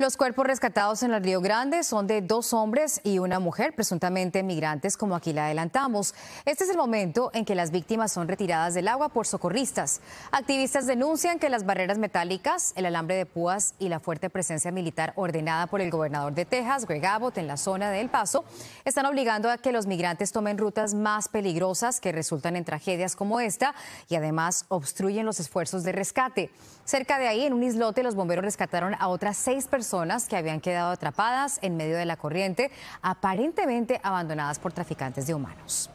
Los cuerpos rescatados en el Río Grande son de dos hombres y una mujer, presuntamente migrantes, como aquí la adelantamos. Este es el momento en que las víctimas son retiradas del agua por socorristas. Activistas denuncian que las barreras metálicas, el alambre de púas y la fuerte presencia militar ordenada por el gobernador de Texas, Greg Abbott, en la zona de El Paso, están obligando a que los migrantes tomen rutas más peligrosas que resultan en tragedias como esta y además obstruyen los esfuerzos de rescate. Cerca de ahí, en un islote, los bomberos rescataron a otras seis personas zonas que habían quedado atrapadas en medio de la corriente, aparentemente abandonadas por traficantes de humanos.